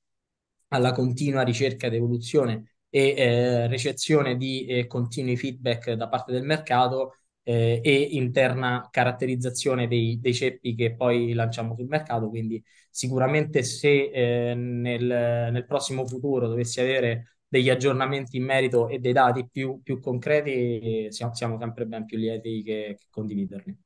alla continua ricerca ed evoluzione e recezione di continui feedback da parte del mercato eh, e interna caratterizzazione dei, dei, ceppi che poi lanciamo sul mercato. Quindi sicuramente se eh, nel, nel, prossimo futuro dovessi avere degli aggiornamenti in merito e dei dati più, più concreti, eh, siamo, siamo, sempre ben più lieti che, che condividerli.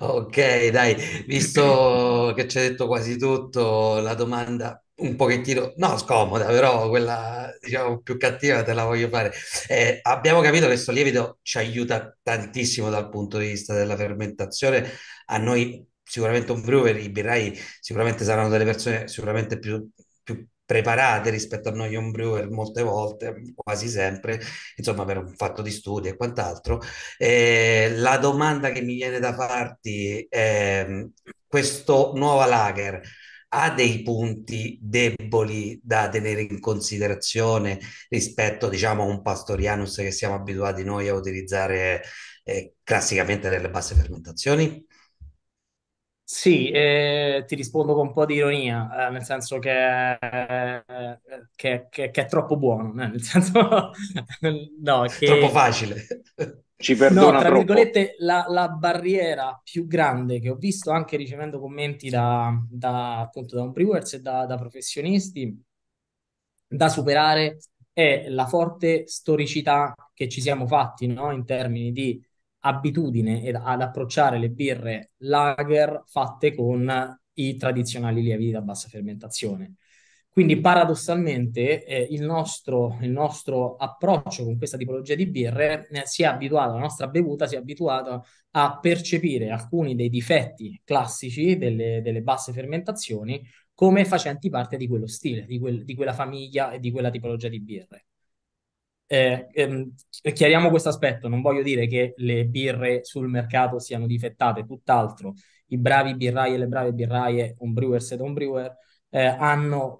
Ok, dai, visto che ci hai detto quasi tutto, la domanda un pochettino, no, scomoda, però quella diciamo più cattiva te la voglio fare. Eh, abbiamo capito che questo lievito ci aiuta tantissimo dal punto di vista della fermentazione. A noi, sicuramente, un brewer, i birrai, sicuramente saranno delle persone sicuramente più, più preparate rispetto a noi un brewer molte volte, quasi sempre, insomma per un fatto di studi e quant'altro. Eh, la domanda che mi viene da farti è questo nuova lager, ha dei punti deboli da tenere in considerazione rispetto, diciamo, a un pastorianus che siamo abituati noi a utilizzare eh, classicamente nelle basse fermentazioni? Sì, eh, ti rispondo con un po' di ironia, eh, nel senso che, eh, che, che, che, è troppo buono, eh, nel senso no, che... Troppo facile. Ci perdona no, tra troppo. virgolette, la, la, barriera più grande che ho visto anche ricevendo commenti da, da appunto da un brewers e da, da professionisti da superare è la forte storicità che ci siamo fatti no? in termini di abitudine ed, ad approcciare le birre lager fatte con i tradizionali lieviti da bassa fermentazione. Quindi paradossalmente eh, il, nostro, il, nostro, approccio con questa tipologia di birre eh, si è abituato, la nostra bevuta si è abituata a percepire alcuni dei difetti classici delle, delle basse fermentazioni come facenti parte di quello stile, di, quel, di quella famiglia e di quella tipologia di birre. Eh, ehm, chiariamo questo aspetto, non voglio dire che le birre sul mercato siano difettate, tutt'altro, i bravi birrai e le brave birraie, un brewers ed un brewer, eh, hanno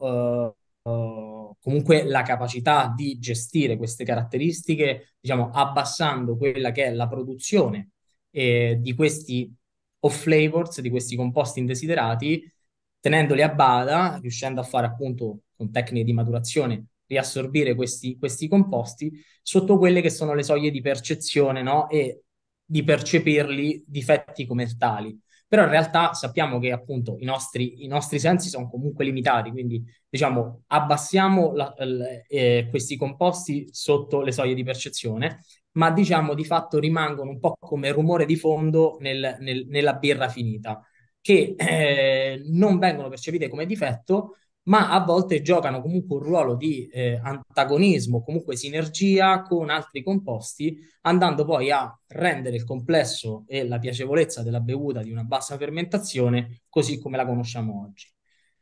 eh, eh, comunque la capacità di gestire queste caratteristiche, diciamo, abbassando quella che è la produzione eh, di questi off flavors, di questi composti indesiderati, tenendoli a bada, riuscendo a fare appunto con tecniche di maturazione riassorbire questi, questi composti sotto quelle che sono le soglie di percezione no? e di percepirli difetti come tali però in realtà sappiamo che appunto i nostri, i nostri sensi sono comunque limitati, quindi diciamo abbassiamo la, l, eh, questi composti sotto le soglie di percezione, ma diciamo di fatto rimangono un po' come rumore di fondo nel, nel, nella birra finita, che eh, non vengono percepite come difetto, ma a volte giocano comunque un ruolo di eh, antagonismo, comunque sinergia con altri composti, andando poi a rendere il complesso e la piacevolezza della bevuta di una bassa fermentazione così come la conosciamo oggi.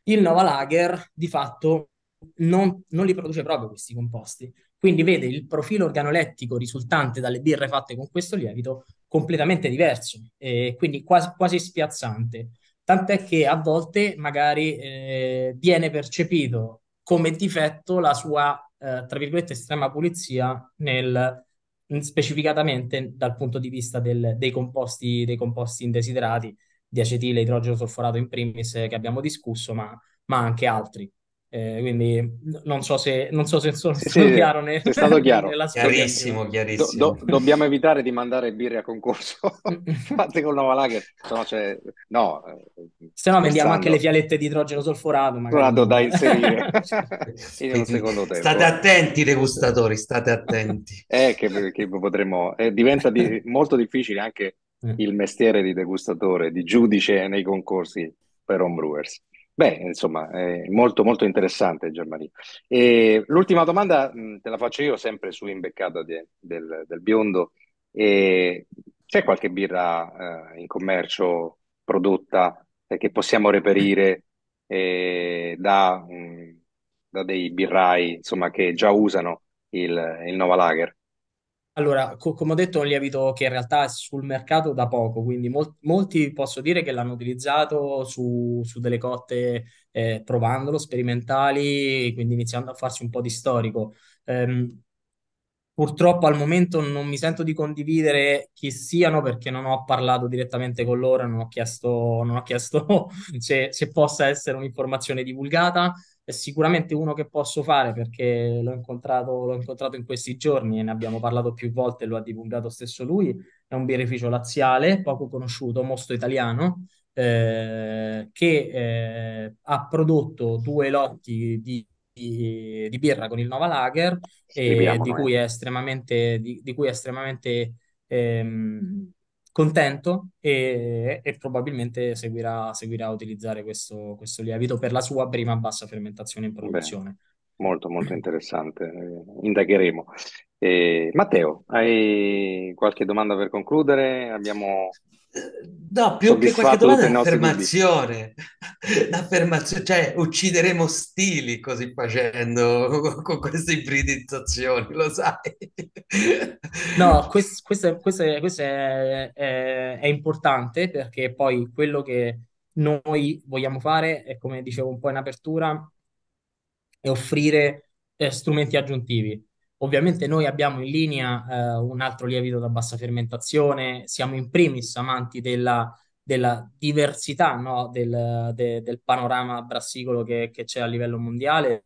Il Nova Lager di fatto non, non li produce proprio questi composti, quindi vede il profilo organolettico risultante dalle birre fatte con questo lievito completamente diverso, eh, quindi quasi, quasi spiazzante tant'è che a volte magari eh, viene percepito come difetto la sua, eh, tra virgolette, estrema pulizia nel, specificatamente dal punto di vista del, dei, composti, dei composti indesiderati, di acetile, idrogeno solforato in primis, eh, che abbiamo discusso, ma, ma anche altri. Eh, quindi non so se, non so se sono sì, sì, chiaro, nel, è stato chiaro. chiarissimo, chiarissimo. Do, do, dobbiamo evitare di mandare birre a concorso Infatti con Nova Lager, no, cioè, no eh, se no vendiamo anche le fialette di idrogeno solforato, solforato da inserire in secondo tempo. State attenti degustatori, state attenti. Eh, che, che potremmo, eh, diventa di, molto difficile anche eh. il mestiere di degustatore, di giudice nei concorsi per Homebrewers. Beh, insomma, è molto, molto interessante Germania. E ehm, l'ultima domanda mh, te la faccio io sempre su Imbeccata de, del, del, Biondo. E ehm, c'è qualche birra eh, in commercio prodotta eh, che possiamo reperire eh, da, mh, da, dei birrai insomma, che già usano il, il Nova Lager? Allora, co- come ho detto, è un lievito che in realtà è sul mercato da poco, quindi mol- molti posso dire che l'hanno utilizzato su, su delle cotte eh, provandolo, sperimentali, quindi iniziando a farsi un po' di storico. Ehm, purtroppo al momento non mi sento di condividere chi siano perché non ho parlato direttamente con loro, non ho chiesto, non ho chiesto se, se possa essere un'informazione divulgata è sicuramente uno che posso fare perché l'ho incontrato, l'ho incontrato in questi giorni e ne abbiamo parlato più volte, lo ha divulgato stesso lui, è un birrificio laziale, poco conosciuto, mosto italiano, eh, che eh, ha prodotto due lotti di, di, di, birra con il Nova Lager, e, eh, di, cui è estremamente, di, di cui è estremamente ehm, contento e, e probabilmente seguirà, seguirà, a utilizzare questo, questo, lievito per la sua prima bassa fermentazione in produzione. Beh, molto, molto interessante, indagheremo. Eh, Matteo, hai qualche domanda per concludere? Abbiamo No, più che qualche domanda è un'affermazione. L'affermazione, cioè uccideremo stili così facendo, con queste ibridizzazioni, lo sai. No, questo, questo, questo, è, questo è, è, è, importante perché poi quello che noi vogliamo fare è, come dicevo un po' in apertura, è offrire eh, strumenti aggiuntivi. Ovviamente noi abbiamo in linea eh, un altro lievito da bassa fermentazione, siamo in primis amanti della, della diversità no? del, de, del, panorama brassicolo che, che, c'è a livello mondiale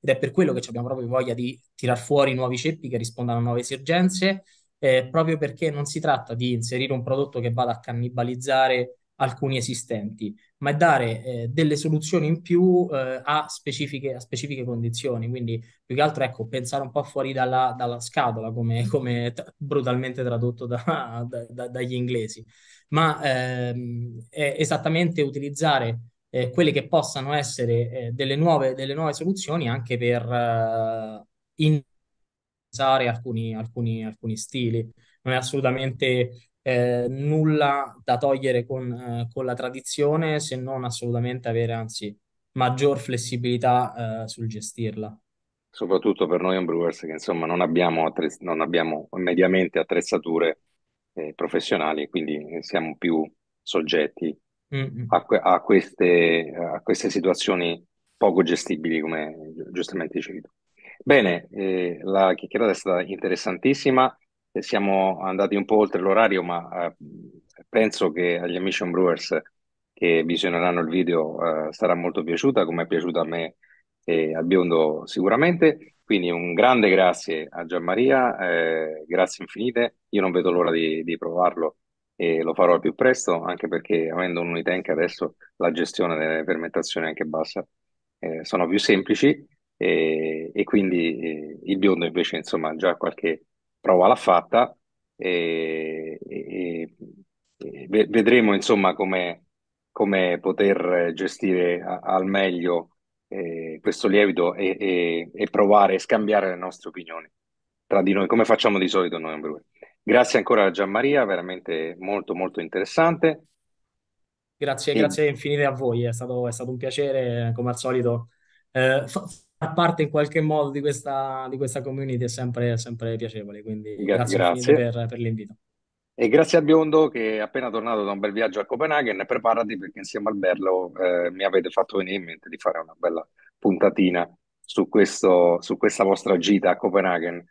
ed è per quello che abbiamo proprio voglia di tirar fuori nuovi ceppi che rispondano a nuove esigenze, eh, proprio perché non si tratta di inserire un prodotto che vada a cannibalizzare alcuni esistenti, ma è dare eh, delle soluzioni in più eh, a, specifiche, a, specifiche, condizioni. Quindi più che altro ecco, pensare un po' fuori dalla, dalla scatola, come, mm. come t- brutalmente tradotto da, da, da, dagli inglesi, ma ehm, è esattamente utilizzare eh, quelle che possano essere eh, delle nuove, delle, nuove, soluzioni anche per eh, in- alcuni, alcuni, alcuni stili non è assolutamente eh, nulla da togliere con, eh, con, la tradizione se non assolutamente avere anzi maggior flessibilità eh, sul gestirla. Soprattutto per noi Brewers che insomma non abbiamo, attrezz- non abbiamo mediamente attrezzature eh, professionali quindi siamo più soggetti a, que- a, queste, a, queste, situazioni poco gestibili come giustamente dicevi tu. Bene, eh, la chiacchierata è stata interessantissima siamo andati un po' oltre l'orario, ma eh, penso che agli Mission Brewers che visioneranno il video eh, sarà molto piaciuta, come è piaciuta a me e a Biondo sicuramente. Quindi un grande grazie a Gianmaria, eh, grazie infinite. Io non vedo l'ora di, di, provarlo e lo farò al più presto, anche perché avendo un Unitank adesso la gestione delle fermentazioni anche bassa eh, sono più semplici e, e quindi eh, il biondo invece insomma già qualche prova l'ha fatta e, e, e vedremo insomma come, come poter gestire a, al meglio eh, questo lievito e, e, provare a scambiare le nostre opinioni tra di noi, come facciamo di solito noi Brewer. Grazie ancora a Gianmaria, veramente molto molto interessante. Grazie, grazie infinite a voi, è stato, è stato un piacere come al solito. Eh, fa- parte in qualche modo di questa, di questa community è sempre, sempre piacevole, quindi Gra- grazie, grazie. Per, per l'invito. E grazie a Biondo che è appena tornato da un bel viaggio a Copenaghen, preparati perché insieme al Berlo eh, mi avete fatto venire in mente di fare una bella puntatina su, questo, su questa vostra gita a Copenaghen.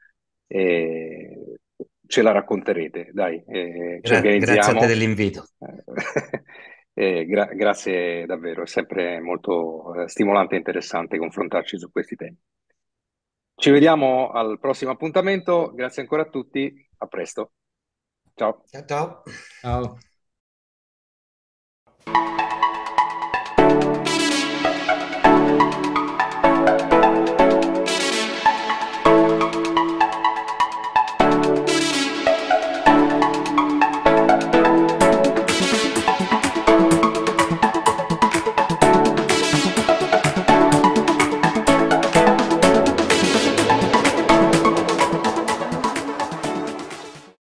E ce la racconterete, dai. Eh, Gra- grazie a te dell'invito. gra- grazie davvero, è sempre molto eh, stimolante e interessante confrontarci su questi temi. Ci vediamo al prossimo appuntamento, grazie ancora a tutti, a presto. Ciao. Ciao. ciao. ciao.